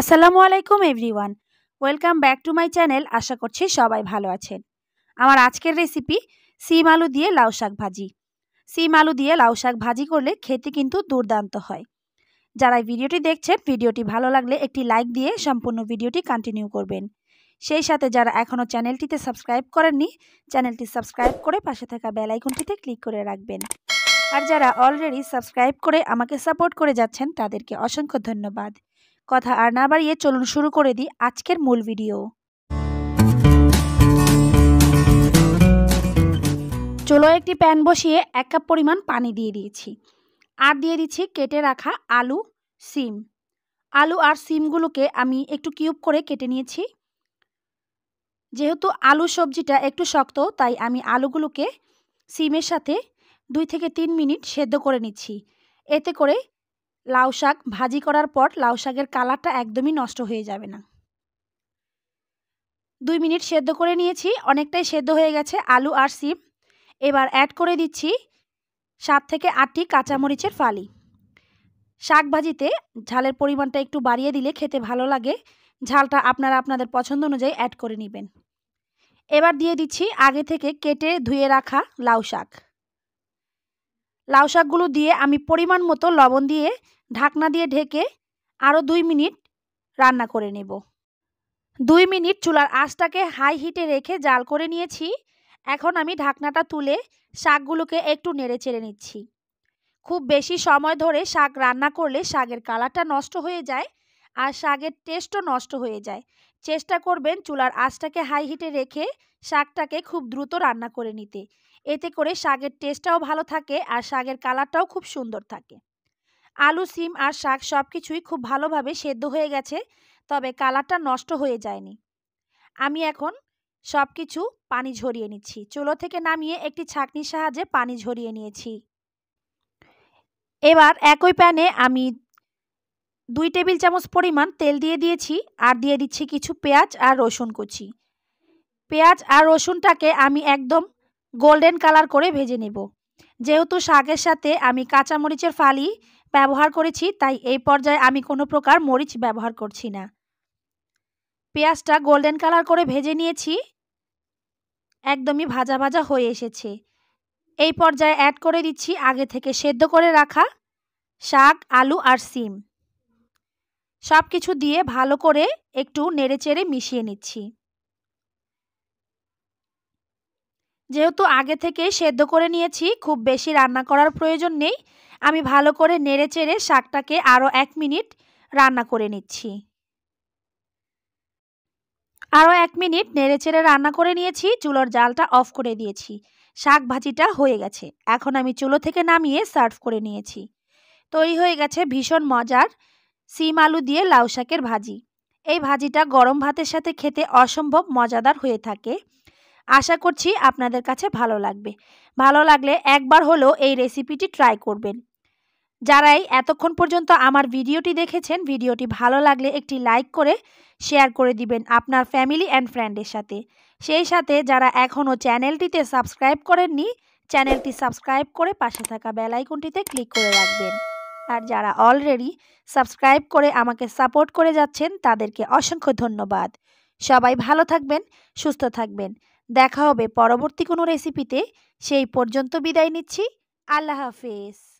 আসসালামু আলাইকুম everyone welcome back to my channel আশা করছি সবাই ভালো আছেন আমার আজকের রেসিপি সিম আলু দিয়ে লাউ শাক ভাজি সিম আলু দিয়ে লাউ শাক ভাজি করলে খেতে কিন্তু দুর্দান্ত হয় যারা ভিডিওটি দেখছেন ভিডিওটি ভালো লাগলে একটি লাইক দিয়ে সম্পূর্ণ ভিডিওটি কন্টিনিউ করবেন সেই সাথে যারা এখনও চ্যানেলটিতে সাবস্ক্রাইব করেননি চ্যানেলটি সাবস্ক্রাইব করে পাশে থাকা বেলাইকনটিতে ক্লিক করে রাখবেন আর যারা অলরেডি সাবস্ক্রাইব করে আমাকে সাপোর্ট করে যাচ্ছেন তাদেরকে অসংখ্য ধন্যবাদ কথা আর না বাড়িয়ে চলুন শুরু করে দিই আজকের মূল ভিডিও চলো একটি প্যান বসিয়ে এক কাপ পরিমাণ পানি দিয়ে দিয়েছি আর দিয়ে দিচ্ছি কেটে রাখা আলু সিম আলু আর সিমগুলোকে আমি একটু কিউব করে কেটে নিয়েছি যেহেতু আলু সবজিটা একটু শক্ত তাই আমি আলুগুলোকে সিমের সাথে দুই থেকে তিন মিনিট সেদ্ধ করে নিচ্ছি এতে করে লাউ শাক ভাজি করার পর লাউ শাকের কালারটা একদমই নষ্ট হয়ে যাবে না দুই মিনিট সেদ্ধ করে নিয়েছি অনেকটাই সেদ্ধ হয়ে গেছে আলু আর সিম এবার অ্যাড করে দিচ্ছি সাত থেকে আটটি কাঁচামরিচের ফালি শাক ভাজিতে ঝালের পরিমাণটা একটু বাড়িয়ে দিলে খেতে ভালো লাগে ঝালটা আপনারা আপনাদের পছন্দ অনুযায়ী অ্যাড করে নেবেন এবার দিয়ে দিচ্ছি আগে থেকে কেটে ধুয়ে রাখা লাউ শাক লাউ শাকগুলো দিয়ে আমি পরিমাণ মতো লবণ দিয়ে ঢাকনা দিয়ে ঢেকে আরও দুই মিনিট রান্না করে নেব দুই মিনিট চুলার আঁচটাকে হাই হিটে রেখে জাল করে নিয়েছি এখন আমি ঢাকনাটা তুলে শাকগুলোকে একটু নেড়ে চেড়ে নিচ্ছি খুব বেশি সময় ধরে শাক রান্না করলে শাকের কালারটা নষ্ট হয়ে যায় আর শাকের টেস্টও নষ্ট হয়ে যায় চেষ্টা করবেন চুলার আঁচটাকে হাই হিটে রেখে শাকটাকে খুব দ্রুত রান্না করে নিতে এতে করে শাকের টেস্টটাও ভালো থাকে আর শাকের কালারটাও খুব সুন্দর থাকে আলু সিম আর শাক সব কিছুই খুব ভালোভাবে সেদ্ধ হয়ে গেছে তবে কালারটা নষ্ট হয়ে যায়নি আমি এখন সব কিছু পানি ঝরিয়ে নিচ্ছি চুলো থেকে নামিয়ে একটি ছাঁকনির সাহায্যে পানি ঝরিয়ে নিয়েছি এবার একই প্যানে আমি দুই টেবিল চামচ পরিমাণ তেল দিয়ে দিয়েছি আর দিয়ে দিচ্ছি কিছু পেঁয়াজ আর রসুন কুচি পেঁয়াজ আর রসুনটাকে আমি একদম গোল্ডেন কালার করে ভেজে নেব যেহেতু শাকের সাথে আমি কাঁচামরিচের ফালি ব্যবহার করেছি তাই এই পর্যায়ে আমি কোনো প্রকার মরিচ ব্যবহার করছি না পেঁয়াজটা গোল্ডেন কালার করে ভেজে নিয়েছি একদমই ভাজা ভাজা হয়ে এসেছে এই পর্যায়ে অ্যাড করে দিচ্ছি আগে থেকে সেদ্ধ করে রাখা শাক আলু আর সিম সব কিছু দিয়ে ভালো করে একটু নেড়েচেড়ে মিশিয়ে নিচ্ছি যেহেতু আগে থেকে সেদ্ধ করে নিয়েছি খুব বেশি রান্না করার প্রয়োজন নেই আমি ভালো করে নেড়ে চেড়ে শাকটাকে আরও এক মিনিট রান্না করে নিচ্ছি আরও এক মিনিট নেড়েচেড়ে রান্না করে নিয়েছি চুলোর জালটা অফ করে দিয়েছি শাক ভাজিটা হয়ে গেছে এখন আমি চুলো থেকে নামিয়ে সার্ভ করে নিয়েছি তৈরি হয়ে গেছে ভীষণ মজার সিম আলু দিয়ে লাউ শাকের ভাজি এই ভাজিটা গরম ভাতের সাথে খেতে অসম্ভব মজাদার হয়ে থাকে আশা করছি আপনাদের কাছে ভালো লাগবে ভালো লাগলে একবার হলেও এই রেসিপিটি ট্রাই করবেন যারাই এতক্ষণ পর্যন্ত আমার ভিডিওটি দেখেছেন ভিডিওটি ভালো লাগলে একটি লাইক করে শেয়ার করে দিবেন আপনার ফ্যামিলি অ্যান্ড ফ্রেন্ডের সাথে সেই সাথে যারা এখনও চ্যানেলটিতে সাবস্ক্রাইব করেননি চ্যানেলটি সাবস্ক্রাইব করে পাশে থাকা বেলাইকনটিতে ক্লিক করে রাখবেন আর যারা অলরেডি সাবস্ক্রাইব করে আমাকে সাপোর্ট করে যাচ্ছেন তাদেরকে অসংখ্য ধন্যবাদ সবাই ভালো থাকবেন সুস্থ থাকবেন দেখা হবে পরবর্তী কোনো রেসিপিতে সেই পর্যন্ত বিদায় নিচ্ছি আল্লাহ হাফেজ